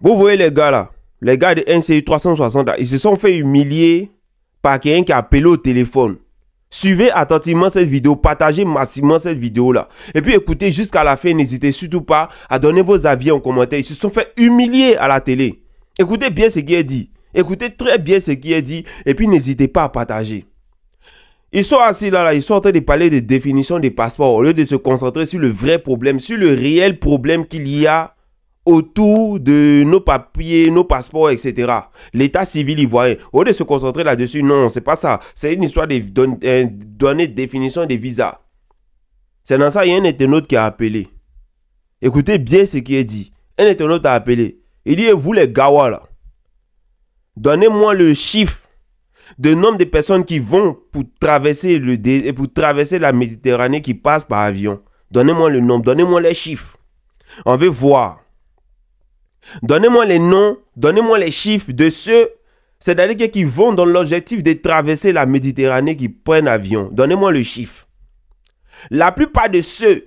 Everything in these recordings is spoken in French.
Vous voyez les gars là, les gars de NCU 360, ils se sont fait humilier par quelqu'un qui a appelé au téléphone. Suivez attentivement cette vidéo, partagez massivement cette vidéo là. Et puis écoutez jusqu'à la fin, n'hésitez surtout pas à donner vos avis en commentaire. Ils se sont fait humilier à la télé. Écoutez bien ce qui est dit. Écoutez très bien ce qui est dit. Et puis n'hésitez pas à partager. Ils sont assis là, ils sont en train de parler de définitions des passeports au lieu de se concentrer sur le vrai problème, sur le réel problème qu'il y a autour de nos papiers, nos passeports, etc. L'état civil ivoirien. Au lieu de se concentrer là-dessus, non, c'est pas ça. C'est une histoire de euh, donner définition des visas. C'est dans ça, il y a un internaute qui a appelé. Écoutez bien ce qui est dit. Un internaute a appelé. Il dit, vous les Gawa donnez-moi le chiffre de nombre de personnes qui vont pour traverser, le euh, pour traverser la Méditerranée qui passent par avion. Donnez-moi le nombre, donnez-moi les chiffres. On veut voir. Donnez-moi les noms, donnez-moi les chiffres de ceux, c'est-à-dire qui vont dans l'objectif de traverser la Méditerranée, qui prennent avion. Donnez-moi le chiffre. La plupart de ceux,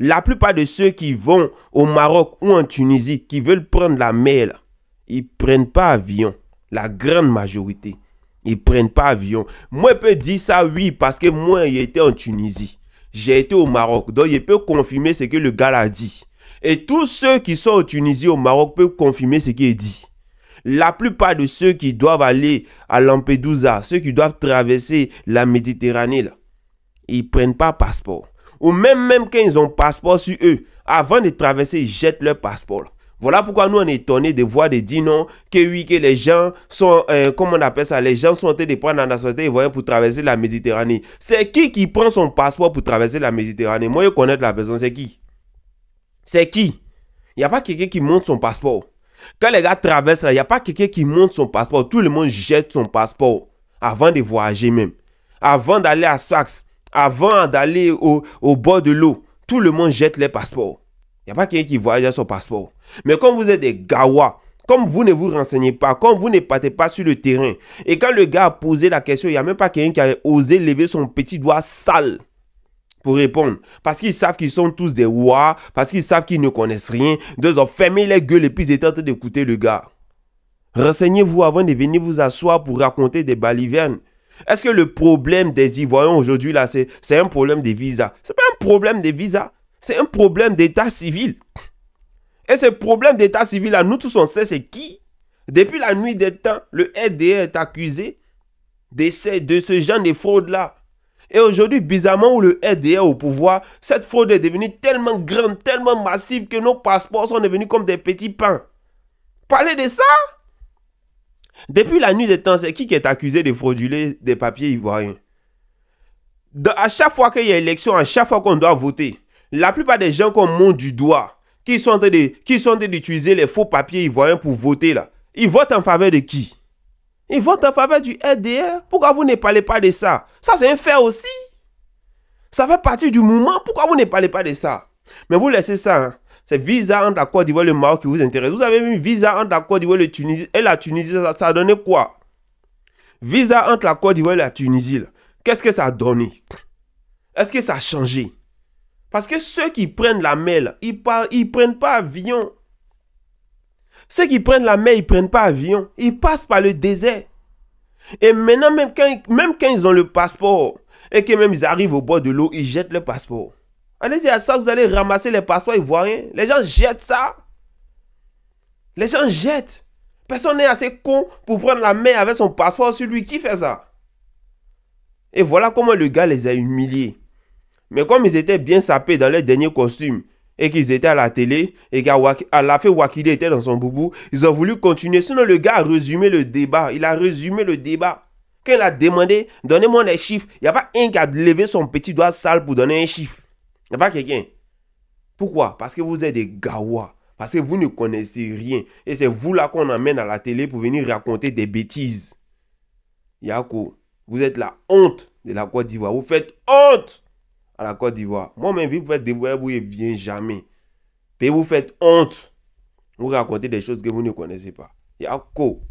la plupart de ceux qui vont au Maroc ou en Tunisie, qui veulent prendre la mer, ils prennent pas avion. La grande majorité, ils prennent pas avion. Moi, je peux dire ça, oui, parce que moi, j'étais en Tunisie. J'ai été au Maroc. Donc, je peux confirmer ce que le gars a dit. Et tous ceux qui sont au Tunisie, au Maroc, peuvent confirmer ce qui est dit. La plupart de ceux qui doivent aller à Lampedusa, ceux qui doivent traverser la Méditerranée, ils ils prennent pas passeport. Ou même, même quand ils ont passeport sur eux, avant de traverser, ils jettent leur passeport. Voilà pourquoi nous on est étonnés de voir des dinos, que oui, que les gens sont, euh, comment on appelle ça, les gens sont en train de prendre la et pour traverser la Méditerranée. C'est qui qui prend son passeport pour traverser la Méditerranée Moi, je connais la personne, c'est qui c'est qui Il n'y a pas quelqu'un qui monte son passeport. Quand les gars traversent là, il n'y a pas quelqu'un qui monte son passeport. Tout le monde jette son passeport avant de voyager même. Avant d'aller à Sfax, avant d'aller au, bord de l'eau, tout le monde jette les passeports. Il n'y a pas quelqu'un qui voyage à son passeport. Mais quand vous êtes des gawa, comme vous ne vous renseignez pas, comme vous ne partez pas sur le terrain, et quand le gars a posé la question, il n'y a même pas quelqu'un qui a osé lever son petit doigt sale pour répondre. Parce qu'ils savent qu'ils sont tous des rois, parce qu'ils savent qu'ils ne connaissent rien. Deux ont fermé les gueules et puis ils étaient en train d'écouter le gars. Renseignez-vous avant de venir vous asseoir pour raconter des balivernes. Est-ce que le problème des Ivoiriens aujourd'hui, là, c'est un problème de visa C'est pas un problème de visa, c'est un problème d'état civil. Et ce problème d'état civil, là, nous tous on sait c'est qui. Depuis la nuit des temps, le RDR est accusé de ce genre de fraude-là. Et aujourd'hui, bizarrement, où le RDA est au pouvoir, cette fraude est devenue tellement grande, tellement massive que nos passeports sont devenus comme des petits pains. Parlez de ça Depuis la nuit des temps, c'est qui qui est accusé de frauduler des papiers ivoiriens À chaque fois qu'il y a élection, à chaque fois qu'on doit voter, la plupart des gens qu'on monte du doigt, qui sont en train d'utiliser les faux papiers ivoiriens pour voter là, ils votent en faveur de qui ils votent en faveur du RDR. Pourquoi vous ne parlez pas de ça Ça, c'est un fait aussi. Ça fait partie du mouvement. Pourquoi vous ne parlez pas de ça Mais vous laissez ça. Hein. C'est visa entre la Côte d'Ivoire et le Maroc qui vous intéresse. Vous avez vu, visa entre la Côte d'Ivoire et, la Tunisie. Ça, a donné quoi Visa entre la Côte d'Ivoire et la Tunisie. Qu'est-ce que ça a donné Est-ce que ça a changé Parce que ceux qui prennent la mêle, ils ne ils prennent pas avion. Ceux qui prennent la mer, ils prennent pas avion. Ils passent par le désert. Et maintenant, même quand, ils, même quand ils ont le passeport, et que même ils arrivent au bord de l'eau, ils jettent le passeport. Allez-y à ça, vous allez ramasser les passeports ivoiriens. Les gens jettent ça. Les gens jettent. Personne n'est assez con pour prendre la mer avec son passeport sur lui. Qui fait ça Et voilà comment le gars les a humiliés. Mais comme ils étaient bien sapés dans leur dernier costume, et qu'ils étaient à la télé et qu'à la fait Wakidé était dans son boubou, ils ont voulu continuer. Sinon, le gars a résumé le débat. Il a résumé le débat. Quand il a demandé, donnez-moi les chiffres, il n'y a pas un qui a levé son petit doigt sale pour donner un chiffre. Il n'y a pas quelqu'un. Pourquoi Parce que vous êtes des gawa. Parce que vous ne connaissez rien. Et c'est vous là qu'on emmène à la télé pour venir raconter des bêtises. Yako, vous êtes la honte de la Côte d'Ivoire. Vous faites honte à la Côte d'Ivoire. Moi-même, vous faites débrouiller, vous ne viens jamais. Puis vous faites honte. Vous racontez des choses que vous ne connaissez pas. Il y a quoi